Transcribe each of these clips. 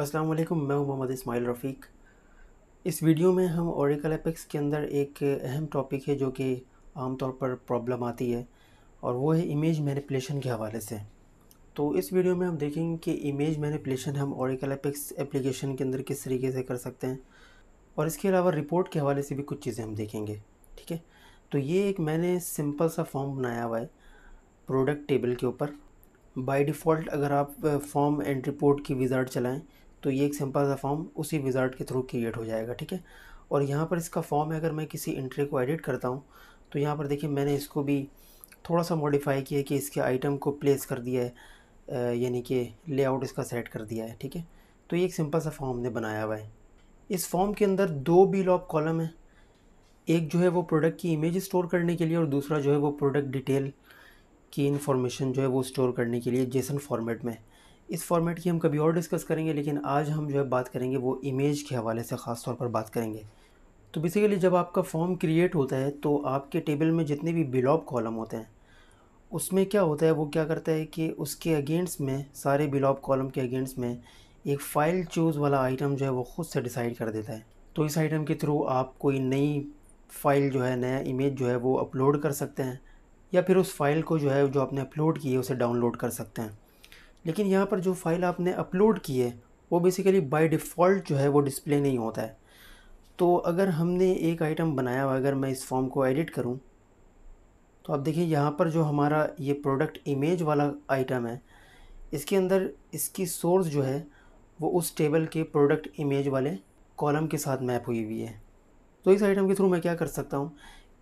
अस्सलाम वालेकुम मैं हूं मोहम्मद इस्माइल रफ़ीक इस वीडियो में हम ओरिकल एपिक्स के अंदर एक अहम टॉपिक है जो कि आमतौर पर प्रॉब्लम आती है और वो है इमेज मैनिपुलेशन के हवाले से तो इस वीडियो में हम देखेंगे कि इमेज मैनिपुलेशन हम ओरिकल एपिक्स एप्लीकेशन के अंदर किस तरीके से कर सकते हैं और इसके अलावा रिपोर्ट के हवाले से भी कुछ चीज़ें हम देखेंगे ठीक है तो ये एक मैंने सिंपल सा फॉर्म बनाया हुआ है प्रोडक्ट टेबल के ऊपर बाय डिफ़ॉल्ट अगर आप फॉर्म एंड रिपोर्ट की विज़ार्ड चलाएं तो ये एक सिंपल सा फॉर्म उसी विज़ार्ड के थ्रू क्रिएट हो जाएगा ठीक है और यहाँ पर इसका फॉर्म है अगर मैं किसी एंट्री को एडिट करता हूँ तो यहाँ पर देखिए मैंने इसको भी थोड़ा सा मॉडिफाई किया कि इसके आइटम को प्लेस कर दिया है यानी कि लेआउट इसका सेट कर दिया है ठीक है तो ये एक सिंपल सा फॉर्म ने बनाया हुआ है इस फॉर्म के अंदर दो बिल ऑफ कॉलम है एक जो है वो प्रोडक्ट की इमेज स्टोर करने के लिए और दूसरा जो है वो प्रोडक्ट डिटेल की इन्फॉर्मेशन जो है वो स्टोर करने के लिए जेसन फॉर्मेट में इस फॉर्मेट की हम कभी और डिस्कस करेंगे लेकिन आज हम जो है बात करेंगे वो इमेज के हवाले से ख़ास तौर पर बात करेंगे तो बेसिकली जब आपका फॉर्म क्रिएट होता है तो आपके टेबल में जितने भी बिलॉब कॉलम होते हैं उसमें क्या होता है वो क्या करता है कि उसके अगेंस्ट में सारे बिलॉब कॉलम के अगेंस्ट में एक फ़ाइल चूज़ वाला आइटम जो है वो ख़ुद से डिसाइड कर देता है तो इस आइटम के थ्रू आप कोई नई फ़ाइल जो है नया इमेज जो है वो अपलोड कर सकते हैं या फिर उस फाइल को जो है जो आपने अपलोड की है उसे डाउनलोड कर सकते हैं लेकिन यहाँ पर जो फ़ाइल आपने अपलोड की है वो बेसिकली बाय डिफ़ॉल्ट जो है वो डिस्प्ले नहीं होता है तो अगर हमने एक आइटम बनाया हुआ अगर मैं इस फॉर्म को एडिट करूँ तो आप देखिए यहाँ पर जो हमारा ये प्रोडक्ट इमेज वाला आइटम है इसके अंदर इसकी सोर्स जो है वो उस टेबल के प्रोडक्ट इमेज वाले कॉलम के साथ मैप हुई हुई है तो इस आइटम के थ्रू मैं क्या कर सकता हूँ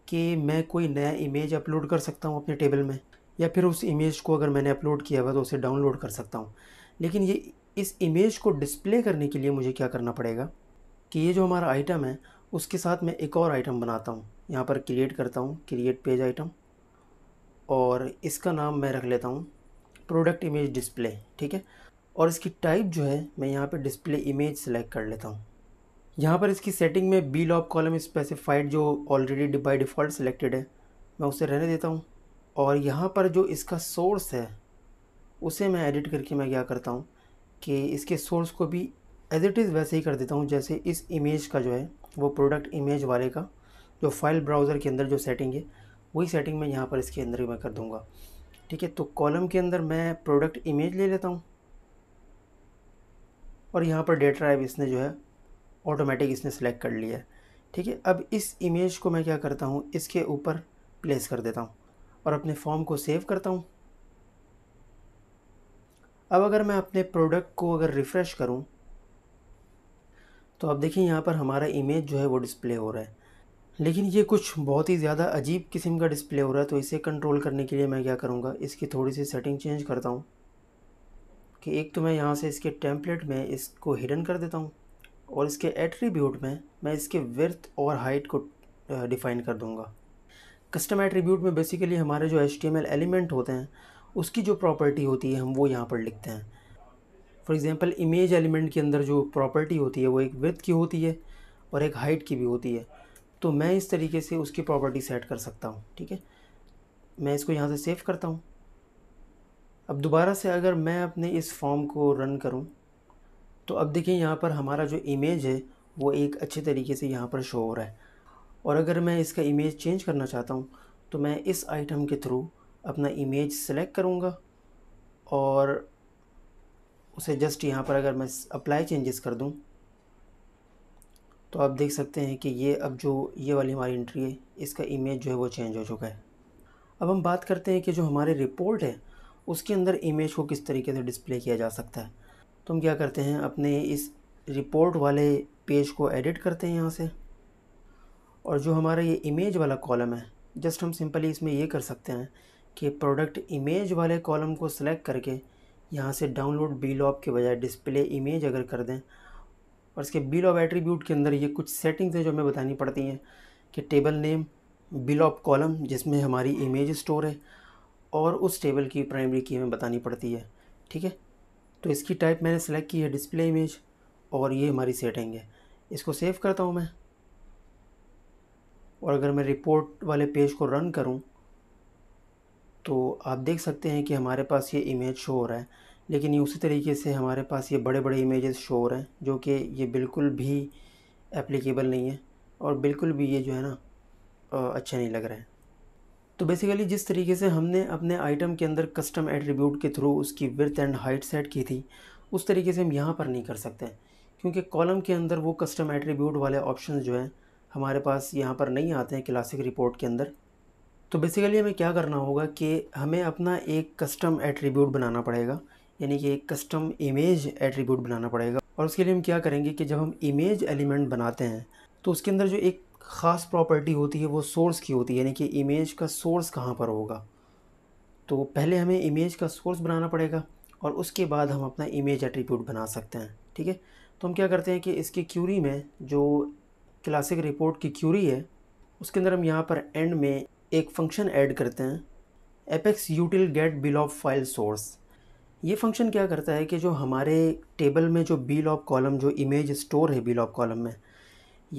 कि मैं कोई नया इमेज अपलोड कर सकता हूँ अपने टेबल में या फिर उस इमेज को अगर मैंने अपलोड किया हुआ तो उसे डाउनलोड कर सकता हूँ लेकिन ये इस इमेज को डिस्प्ले करने के लिए मुझे क्या करना पड़ेगा कि ये जो हमारा आइटम है उसके साथ मैं एक और आइटम बनाता हूँ यहाँ पर क्रिएट करता हूँ क्रिएट पेज आइटम और इसका नाम मैं रख लेता हूँ प्रोडक्ट इमेज डिस्प्ले ठीक है और इसकी टाइप जो है मैं यहाँ पर डिस्प्ले इमेज सेलेक्ट कर लेता हूँ यहाँ पर इसकी सेटिंग में बी लॉप कॉलम स्पेसिफाइड जो ऑलरेडी बाई डिफ़ॉल्ट सेलेक्टेड है मैं उसे रहने देता हूँ और यहाँ पर जो इसका सोर्स है उसे मैं एडिट करके मैं क्या करता हूँ कि इसके सोर्स को भी एज इट इज़ वैसे ही कर देता हूँ जैसे इस इमेज का जो है वो प्रोडक्ट इमेज वाले का जो फाइल ब्राउज़र के अंदर जो सेटिंग है वही सेटिंग मैं यहाँ पर इसके अंदर ही मैं कर दूँगा ठीक है तो कॉलम के अंदर मैं प्रोडक्ट इमेज ले लेता हूँ और यहाँ पर डेटा ड्राइव इसने जो है ऑटोमेटिक इसने सेलेक्ट कर लिया है ठीक है अब इस इमेज को मैं क्या करता हूँ इसके ऊपर प्लेस कर देता हूँ और अपने फॉर्म को सेव करता हूँ अब अगर मैं अपने प्रोडक्ट को अगर रिफ़्रेश करूँ तो आप देखिए यहाँ पर हमारा इमेज जो है वो डिस्प्ले हो रहा है लेकिन ये कुछ बहुत ही ज़्यादा अजीब किस्म का डिस्प्ले हो रहा है तो इसे कंट्रोल करने के लिए मैं क्या करूँगा इसकी थोड़ी सी सेटिंग चेंज करता हूँ कि एक तो मैं यहाँ से इसके टेम्पलेट में इसको हिडन कर देता हूँ और इसके एट्रीब्यूट में मैं इसके वर्थ और हाइट को डिफ़ाइन कर दूँगा कस्टम एट्रीब्यूट में बेसिकली हमारे जो एच एलिमेंट होते हैं उसकी जो प्रॉपर्टी होती है हम वो यहाँ पर लिखते हैं फॉर एग्ज़ाम्पल इमेज एलिमेंट के अंदर जो प्रॉपर्टी होती है वो एक विथ की होती है और एक हाइट की भी होती है तो मैं इस तरीके से उसकी प्रॉपर्टी सेट कर सकता हूँ ठीक है मैं इसको यहाँ से सेव करता हूँ अब दोबारा से अगर मैं अपने इस फॉर्म को रन करूँ तो अब देखिए यहाँ पर हमारा जो इमेज है वो एक अच्छे तरीके से यहाँ पर शो हो रहा है और अगर मैं इसका इमेज चेंज करना चाहता हूँ तो मैं इस आइटम के थ्रू अपना इमेज सेलेक्ट करूँगा और उसे जस्ट यहाँ पर अगर मैं अप्लाई चेंजेस कर दूँ तो आप देख सकते हैं कि ये अब जो ये वाली हमारी एंट्री है इसका इमेज जो है वो चेंज हो चुका है अब हम बात करते हैं कि जो हमारे रिपोर्ट है उसके अंदर इमेज को किस तरीके से डिस्प्ले किया जा सकता है तो हम क्या करते हैं अपने इस रिपोर्ट वाले पेज को एडिट करते हैं यहाँ से और जो हमारा ये इमेज वाला कॉलम है जस्ट हम सिंपली इसमें ये कर सकते हैं कि प्रोडक्ट इमेज वाले कॉलम को सिलेक्ट करके यहाँ से डाउनलोड बी लॉब के बजाय डिस्प्ले इमेज अगर कर दें और इसके बी लॉब एट्रीब्यूट के अंदर ये कुछ सेटिंग्स हैं जो हमें बतानी पड़ती हैं कि table name BLOB column जिसमें हमारी इमेज स्टोर है और उस टेबल की प्राइमरी की हमें बतानी पड़ती है ठीक है तो इसकी टाइप मैंने सेलेक्ट की है डिस्प्ले इमेज और ये हमारी सेटिंग है इसको सेव करता हूँ मैं और अगर मैं रिपोर्ट वाले पेज को रन करूं तो आप देख सकते हैं कि हमारे पास ये इमेज शो हो रहा है लेकिन ये उसी तरीके से हमारे पास ये बड़े बड़े इमेजेस शो हो रहे हैं जो कि ये बिल्कुल भी एप्लीकेबल नहीं है और बिल्कुल भी ये जो है ना अच्छे नहीं लग रहे हैं तो बेसिकली जिस तरीके से हमने अपने आइटम के अंदर कस्टम एट्रीब्यूट के थ्रू उसकी विर्थ एंड हाइट सेट की थी उस तरीके से हम यहाँ पर नहीं कर सकते क्योंकि कॉलम के अंदर वो कस्टम एट्रीब्यूट वाले ऑप्शन जो हैं हमारे पास यहाँ पर नहीं आते हैं क्लासिक रिपोर्ट के अंदर तो बेसिकली हमें क्या करना होगा कि हमें अपना एक कस्टम एट्रीब्यूट बनाना पड़ेगा यानी कि एक कस्टम इमेज एट्रीब्यूट बनाना पड़ेगा और उसके लिए हम क्या करेंगे कि जब हम इमेज एलिमेंट बनाते हैं तो उसके अंदर जो एक ख़ास प्रॉपर्टी होती है वो सोर्स की होती है यानी कि इमेज का सोर्स कहाँ पर होगा तो पहले हमें इमेज का सोर्स बनाना पड़ेगा और उसके बाद हम अपना इमेज एट्रीब्यूट बना सकते हैं ठीक है तो हम क्या करते हैं कि इसके क्यूरी में जो क्लासिक रिपोर्ट की क्यूरी है उसके अंदर हम यहाँ पर एंड में एक फंक्शन ऐड करते हैं APEX util get blob file source ये फंक्शन क्या करता है कि जो हमारे टेबल में जो बिल ऑफ कॉलम जो इमेज स्टोर है बिल ऑफ कॉलम में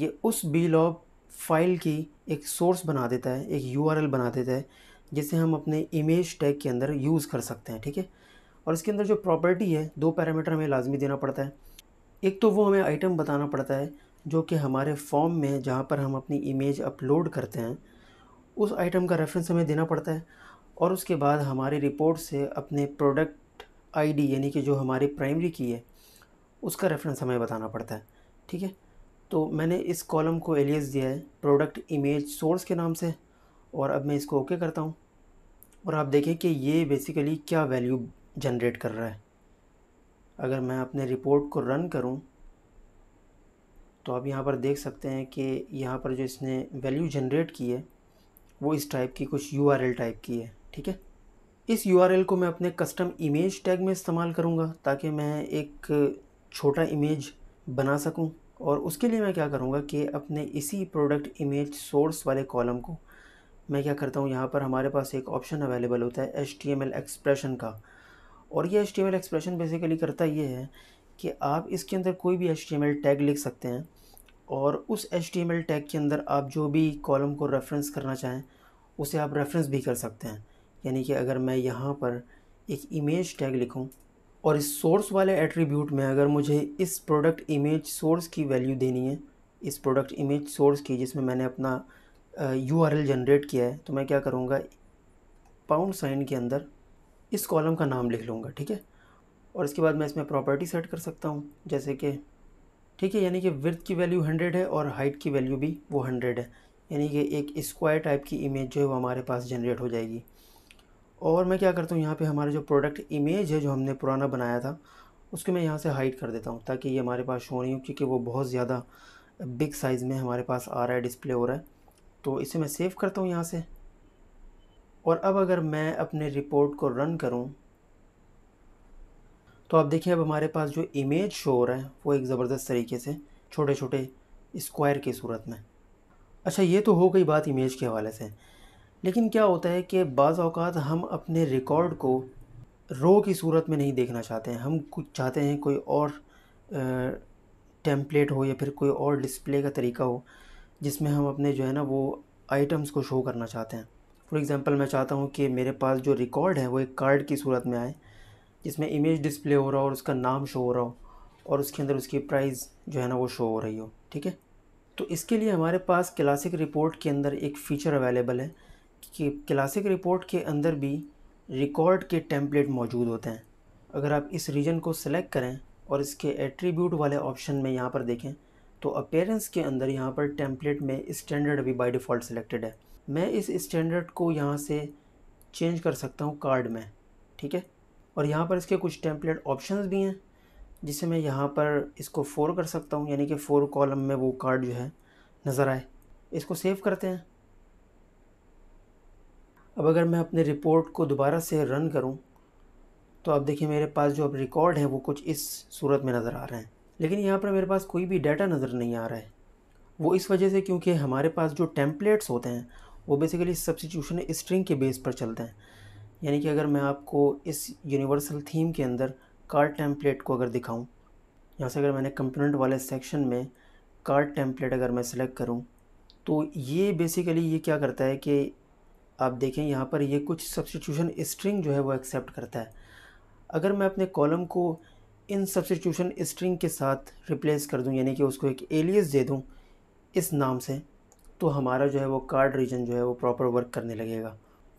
ये उस बिल ऑफ फाइल की एक सोर्स बना देता है एक यू बना देता है जिसे हम अपने इमेज टैग के अंदर यूज़ कर सकते हैं ठीक है और इसके अंदर जो प्रॉपर्टी है दो पैरामीटर हमें लाजमी देना पड़ता है एक तो वो हमें आइटम बताना पड़ता है जो कि हमारे फॉर्म में जहाँ पर हम अपनी इमेज अपलोड करते हैं उस आइटम का रेफरेंस हमें देना पड़ता है और उसके बाद हमारी रिपोर्ट से अपने प्रोडक्ट आईडी यानी कि जो हमारी प्राइमरी की है उसका रेफरेंस हमें बताना पड़ता है ठीक है तो मैंने इस कॉलम को एलियस दिया है प्रोडक्ट इमेज सोर्स के नाम से और अब मैं इसको ओके करता हूँ और आप देखें कि ये बेसिकली क्या वैल्यू जनरेट कर रहा है अगर मैं अपने रिपोर्ट को रन करूँ तो आप यहाँ पर देख सकते हैं कि यहाँ पर जो इसने वैल्यू जनरेट की है वो इस टाइप की कुछ यू टाइप की है ठीक है इस यू को मैं अपने कस्टम इमेज टैग में इस्तेमाल करूँगा ताकि मैं एक छोटा इमेज बना सकूँ और उसके लिए मैं क्या करूँगा कि अपने इसी प्रोडक्ट इमेज सोर्स वाले कॉलम को मैं क्या करता हूँ यहाँ पर हमारे पास एक ऑप्शन अवेलेबल होता है एच एक्सप्रेशन का और ये एच एक्सप्रेशन बेसिकली करता ये है कि आप इसके अंदर कोई भी एच टैग लिख सकते हैं और उस एच टैग के अंदर आप जो भी कॉलम को रेफरेंस करना चाहें उसे आप रेफरेंस भी कर सकते हैं यानी कि अगर मैं यहाँ पर एक इमेज टैग लिखूँ और इस सोर्स वाले एट्रीब्यूट में अगर मुझे इस प्रोडक्ट इमेज सोर्स की वैल्यू देनी है इस प्रोडक्ट इमेज सोर्स की जिसमें मैंने अपना यू आर एल जनरेट किया है तो मैं क्या करूँगा पाउंड साइन के अंदर इस कॉलम का नाम लिख लूँगा ठीक है और इसके बाद मैं इसमें प्रॉपर्टी सेट कर सकता हूँ जैसे कि ठीक है यानी कि विर्थ की वैल्यू हंड्रेड है और हाइट की वैल्यू भी वो हंड्रेड है यानी कि एक स्क्वायर टाइप की इमेज जो है वो हमारे पास जनरेट हो जाएगी और मैं क्या करता हूँ यहाँ पे हमारा जो प्रोडक्ट इमेज है जो हमने पुराना बनाया था उसको मैं यहाँ से हाइड कर देता हूँ ताकि ये हमारे पास शो नहीं हो क्योंकि वो बहुत ज़्यादा बिग साइज़ में हमारे पास आ रहा है डिस्प्ले हो रहा है तो इसे मैं सेव करता हूँ यहाँ से और अब अगर मैं अपने रिपोर्ट को रन करूँ तो आप देखिए अब हमारे पास जो इमेज शो हो रहा है वो एक ज़बरदस्त तरीके से छोटे छोटे स्क्वायर की सूरत में अच्छा ये तो हो गई बात इमेज के हवाले से लेकिन क्या होता है कि बाज़ अवकात हम अपने रिकॉर्ड को रो की सूरत में नहीं देखना चाहते हैं हम कुछ चाहते हैं कोई और टेम्पलेट हो या फिर कोई और डिस्प्ले का तरीका हो जिसमें हम अपने जो है ना वो आइटम्स को शो करना चाहते हैं फॉर एग्ज़ाम्पल मैं चाहता हूँ कि मेरे पास जो रिकॉर्ड है वो एक कार्ड की सूरत में आए जिसमें इमेज डिस्प्ले हो रहा हो और उसका नाम शो हो रहा हो और उसके अंदर उसकी प्राइस जो है ना वो शो हो रही हो ठीक है तो इसके लिए हमारे पास क्लासिक रिपोर्ट के अंदर एक फ़ीचर अवेलेबल है कि क्लासिक रिपोर्ट के अंदर भी रिकॉर्ड के टेम्पलेट मौजूद होते हैं अगर आप इस रीजन को सिलेक्ट करें और इसके एट्रीब्यूट वाले ऑप्शन में यहाँ पर देखें तो अपेयरेंस के अंदर यहाँ पर टेम्पलेट में स्टैंडर्ड अभी बाय डिफ़ॉल्ट सिलेक्टेड है मैं इस स्टैंडर्ड को यहाँ से चेंज कर सकता हूँ कार्ड में ठीक है और यहाँ पर इसके कुछ टेम्पलेट ऑप्शंस भी हैं जिसे मैं यहाँ पर इसको फोर कर सकता हूँ यानी कि फ़ोर कॉलम में वो कार्ड जो है नज़र आए इसको सेव करते हैं अब अगर मैं अपने रिपोर्ट को दोबारा से रन करूँ तो आप देखिए मेरे पास जो अब रिकॉर्ड है वो कुछ इस सूरत में नज़र आ रहे हैं लेकिन यहाँ पर मेरे पास कोई भी डाटा नज़र नहीं आ रहा है वो इस वजह से क्योंकि हमारे पास जो टेम्पलेट्स होते हैं वो बेसिकली सब्सिट्यूशन स्ट्रिंग के बेस पर चलते हैं यानी कि अगर मैं आपको इस यूनिवर्सल थीम के अंदर कार्ड टेम्पलेट को अगर दिखाऊं यहाँ से अगर मैंने कंपोनेंट वाले सेक्शन में कार्ड टेम्पलेट अगर मैं सिलेक्ट करूँ तो ये बेसिकली ये क्या करता है कि आप देखें यहाँ पर ये कुछ सब्सिट्यूशन स्ट्रिंग जो है वो एक्सेप्ट करता है अगर मैं अपने कॉलम को इन सब्सिट्यूशन स्ट्रिंग के साथ रिप्लेस कर दूं यानी कि उसको एक एलियस दे दूं इस नाम से तो हमारा जो है वो कार्ड रीजन जो है वो प्रॉपर वर्क करने लगेगा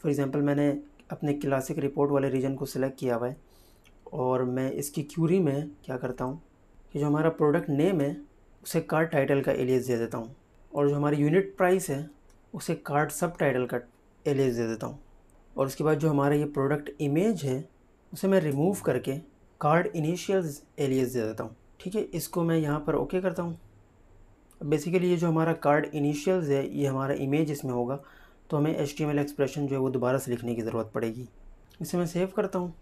फॉर एग्ज़ाम्पल मैंने अपने क्लासिक रिपोर्ट वाले रीजन को सिलेक्ट किया हुआ है और मैं इसकी क्यूरी में क्या करता हूँ कि जो हमारा प्रोडक्ट नेम है उसे कार्ड टाइटल का एलियस दे देता हूँ और जो हमारी यूनिट प्राइस है उसे कार्ड सब टाइटल का एलियस दे देता हूँ और उसके बाद जो हमारा ये प्रोडक्ट इमेज है उसे मैं रिमूव करके कार्ड इनिशियल्स एलियस दे देता हूँ ठीक है इसको मैं यहाँ पर ओके करता हूँ बेसिकली ये जो हमारा कार्ड इनिशियल्स है ये हमारा इमेज इसमें होगा तो हमें एच टी एक्सप्रेशन जो है वो दोबारा से लिखने की ज़रूरत पड़ेगी इसे मैं सेव करता हूँ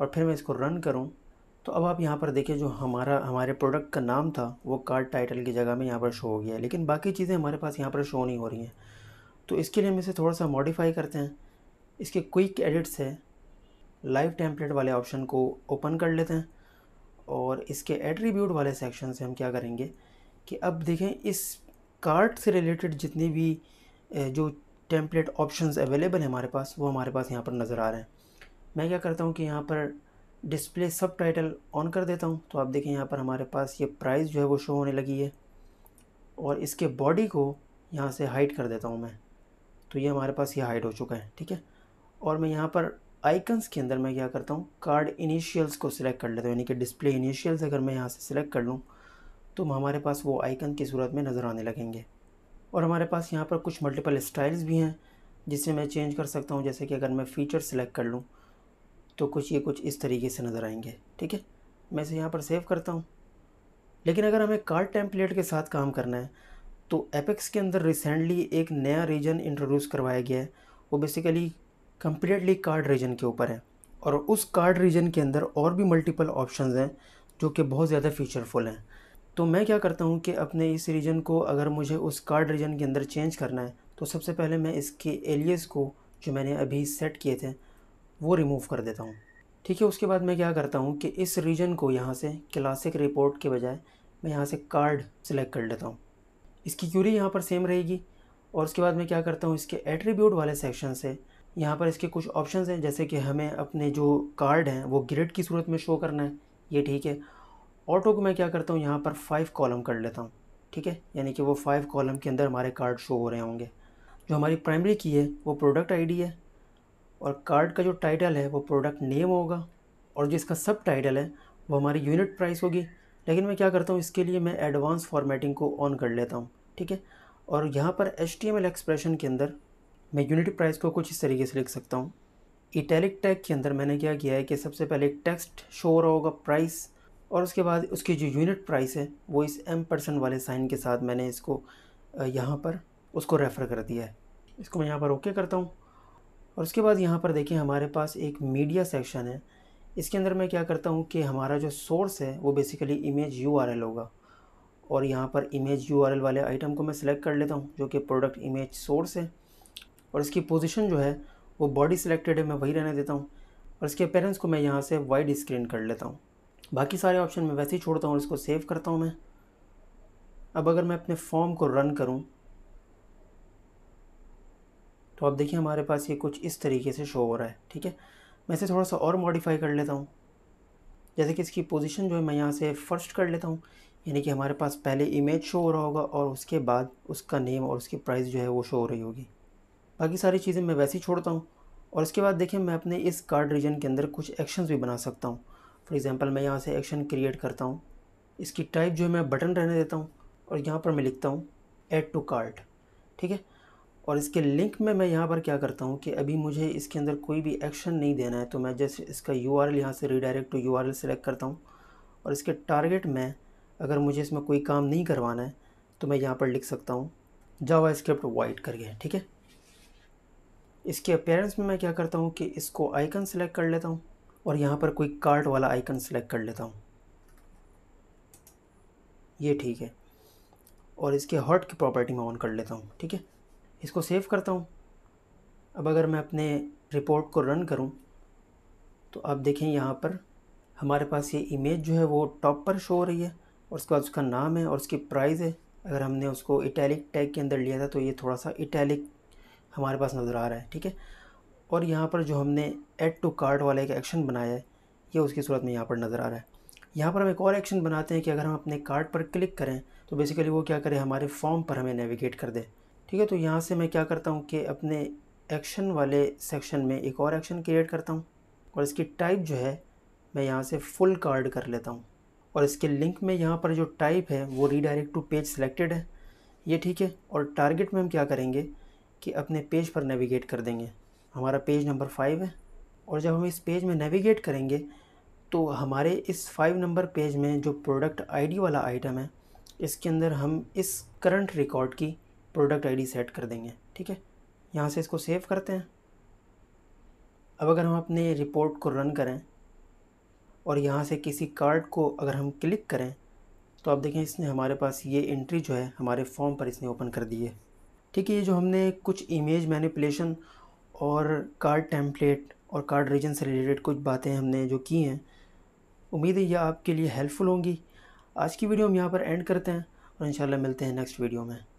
और फिर मैं इसको रन करूँ तो अब आप यहाँ पर देखिए जो हमारा हमारे प्रोडक्ट का नाम था वो कार्ड टाइटल की जगह में यहाँ पर शो हो गया है लेकिन बाकी चीज़ें हमारे पास यहाँ पर शो नहीं हो रही हैं तो इसके लिए हम इसे थोड़ा सा मॉडिफाई करते हैं इसके क्विक एडिट्स है लाइव टेम्पलेट वाले ऑप्शन को ओपन कर लेते हैं और इसके एट्रीब्यूट वाले सेक्शन से हम क्या करेंगे कि अब देखें इस कार्ट से रिलेटेड जितने भी जो टेम्पलेट ऑप्शंस अवेलेबल हैं हमारे पास वो हमारे पास यहाँ पर नज़र आ रहे हैं मैं क्या करता हूँ कि यहाँ पर डिस्प्ले सब टाइटल ऑन कर देता हूँ तो आप देखें यहाँ पर हमारे पास ये प्राइस जो है वो शो होने लगी है और इसके बॉडी को यहाँ से हाइड कर देता हूँ मैं तो ये हमारे पास ये हाइड हो चुका है ठीक है और मैं यहाँ पर आइकन्स के अंदर मैं क्या करता हूँ कार्ड इनिशियल्स को सिलेक्ट कर लेता हूँ यानी कि डिस्प्ले इनिशियल्स अगर मैं यहाँ से सिलेक्ट कर लूँ तो हमारे पास वो आइकन की सूरत में नज़र आने लगेंगे और हमारे पास यहाँ पर कुछ मल्टीपल स्टाइल्स भी हैं जिसे मैं चेंज कर सकता हूँ जैसे कि अगर मैं फ़ीचर सेलेक्ट कर लूँ तो कुछ ये कुछ इस तरीके से नज़र आएंगे ठीक है मैं इसे यहाँ पर सेव करता हूँ लेकिन अगर हमें कार्ड टेम्पलेट के साथ काम करना है तो एपेक्स के अंदर रिसेंटली एक नया रीजन इंट्रोड्यूस करवाया गया है वो बेसिकली कम्प्लीटली कार्ड रीजन के ऊपर है और उस कार्ड रीजन के अंदर और भी मल्टीपल ऑप्शंस हैं जो कि बहुत ज़्यादा फीचरफुल हैं तो मैं क्या करता हूँ कि अपने इस रीजन को अगर मुझे उस कार्ड रीजन के अंदर चेंज करना है तो सबसे पहले मैं इसके एलियस को जो मैंने अभी सेट किए थे वो रिमूव कर देता हूँ ठीक है उसके बाद मैं क्या करता हूँ कि इस रीजन को यहाँ से क्लासिक रिपोर्ट के बजाय मैं यहाँ से कार्ड सेलेक्ट कर लेता हूँ इसकी क्यूरी यहाँ पर सेम रहेगी और उसके बाद मैं क्या करता हूँ इसके एट्रीब्यूट वाले सेक्शन से यहाँ पर इसके कुछ ऑप्शंस हैं जैसे कि हमें अपने जो कार्ड हैं वो ग्रिड की सूरत में शो करना है ये ठीक है ऑटो को मैं क्या करता हूँ यहाँ पर फाइव कॉलम कर लेता हूँ ठीक है यानी कि वो फाइव कॉलम के अंदर हमारे कार्ड शो हो रहे होंगे जो हमारी प्राइमरी की है वो प्रोडक्ट आई है और कार्ड का जो टाइटल है वो प्रोडक्ट नेम होगा और जो इसका सब टाइटल है वो हमारी यूनिट प्राइस होगी लेकिन मैं क्या करता हूँ इसके लिए मैं एडवांस फॉर्मेटिंग को ऑन कर लेता हूँ ठीक है और यहाँ पर एच एक्सप्रेशन के अंदर मैं यूनिट प्राइस को कुछ इस तरीके से लिख सकता हूँ इटैलिक टैग के अंदर मैंने क्या किया है कि सबसे पहले एक टेक्स्ट शो हो रहा होगा प्राइस और उसके बाद उसकी जो यूनिट प्राइस है वो इस एम परसेंट वाले साइन के साथ मैंने इसको यहाँ पर उसको रेफ़र कर दिया है इसको मैं यहाँ पर ओके करता हूँ और उसके बाद यहाँ पर देखिए हमारे पास एक मीडिया सेक्शन है इसके अंदर मैं क्या करता हूँ कि हमारा जो सोर्स है वो बेसिकली इमेज यू होगा और यहाँ पर इमेज यू वाले आइटम को मैं सिलेक्ट कर लेता हूँ जो कि प्रोडक्ट इमेज सोर्स है और इसकी पोजीशन जो है वो बॉडी सिलेक्टेड है मैं वही रहने देता हूँ और इसके अपेरेंस को मैं यहाँ से वाइड स्क्रीन कर लेता हूँ बाकी सारे ऑप्शन मैं वैसे ही छोड़ता हूँ और इसको सेव करता हूँ मैं अब अगर मैं अपने फॉर्म को रन करूँ तो आप देखिए हमारे पास ये कुछ इस तरीके से शो हो रहा है ठीक है मैं इसे थोड़ा सा और मॉडिफाई कर लेता हूँ जैसे कि इसकी पोजीशन जो है मैं यहाँ से फर्स्ट कर लेता हूँ यानी कि हमारे पास पहले इमेज शो हो रहा होगा और उसके बाद उसका नेम और उसकी प्राइस जो है वो शो हो रही होगी बाकी सारी चीज़ें मैं वैसे ही छोड़ता हूँ और इसके बाद देखिए मैं अपने इस कार्ड रीजन के अंदर कुछ एक्शंस भी बना सकता हूँ फॉर एग्ज़ाम्पल मैं यहाँ से एक्शन क्रिएट करता हूँ इसकी टाइप जो है मैं बटन रहने देता हूँ और यहाँ पर मैं लिखता हूँ ऐड टू कार्ट ठीक है और इसके लिंक में मैं यहाँ पर क्या करता हूँ कि अभी मुझे इसके अंदर कोई भी एक्शन नहीं देना है तो मैं जैसे इसका यू आर एल यहाँ से redirect to U R L select करता हूँ और इसके टारगेट में अगर मुझे इसमें कोई काम नहीं करवाना है तो मैं यहाँ पर लिख सकता हूँ जावा स्क्रिप्ट वाइट करके ठीक है इसके अपेयरेंस में मैं क्या करता हूँ कि इसको आइकन सेलेक्ट कर लेता हूँ और यहाँ पर कोई कार्ड वाला आइकन सेलेक्ट कर लेता हूँ ये ठीक है और इसके हॉट की प्रॉपर्टी में ऑन कर लेता हूँ ठीक है इसको सेव करता हूँ अब अगर मैं अपने रिपोर्ट को रन करूँ तो आप देखें यहाँ पर हमारे पास ये इमेज जो है वो टॉप पर शो हो रही है और उसके बाद उसका नाम है और उसकी प्राइस है अगर हमने उसको इटैलिक टैग के अंदर लिया था तो ये थोड़ा सा इटैलिक हमारे पास नज़र आ रहा है ठीक है और यहाँ पर जो हमने ऐड टू कार्ट वाला एक एक्शन बनाया है ये उसकी सूरत में यहाँ पर नज़र आ रहा है यहाँ पर हम एक और एक्शन बनाते हैं कि अगर हम अपने कार्ड पर क्लिक करें तो बेसिकली वो क्या करें हमारे फॉर्म पर हमें नेविगेट कर दें ठीक है तो यहाँ से मैं क्या करता हूँ कि अपने एक्शन वाले सेक्शन में एक और एक्शन क्रिएट करता हूँ और इसकी टाइप जो है मैं यहाँ से फुल कार्ड कर लेता हूँ और इसके लिंक में यहाँ पर जो टाइप है वो रीडायरेक्ट टू पेज सेलेक्टेड है ये ठीक है और टारगेट में हम क्या करेंगे कि अपने पेज पर नेविगेट कर देंगे हमारा पेज नंबर फाइव है और जब हम इस पेज में नेविगेट करेंगे तो हमारे इस फाइव नंबर पेज में जो प्रोडक्ट आईडी वाला आइटम है इसके अंदर हम इस करंट रिकॉर्ड की प्रोडक्ट आईडी सेट कर देंगे ठीक है यहाँ से इसको सेव करते हैं अब अगर हम अपने रिपोर्ट को रन करें और यहाँ से किसी कार्ड को अगर हम क्लिक करें तो आप देखें इसने हमारे पास ये एंट्री जो है हमारे फॉर्म पर इसने ओपन कर दी है ठीक है ये जो हमने कुछ इमेज मैनिपुलेशन और कार्ड टेम्पलेट और कार्ड रीजन से रिलेटेड कुछ बातें हमने जो की हैं उम्मीद है यह आपके लिए हेल्पफुल होंगी आज की वीडियो हम यहाँ पर एंड करते हैं और इंशाल्लाह मिलते हैं नेक्स्ट वीडियो में